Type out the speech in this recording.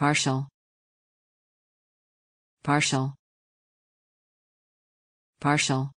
partial partial partial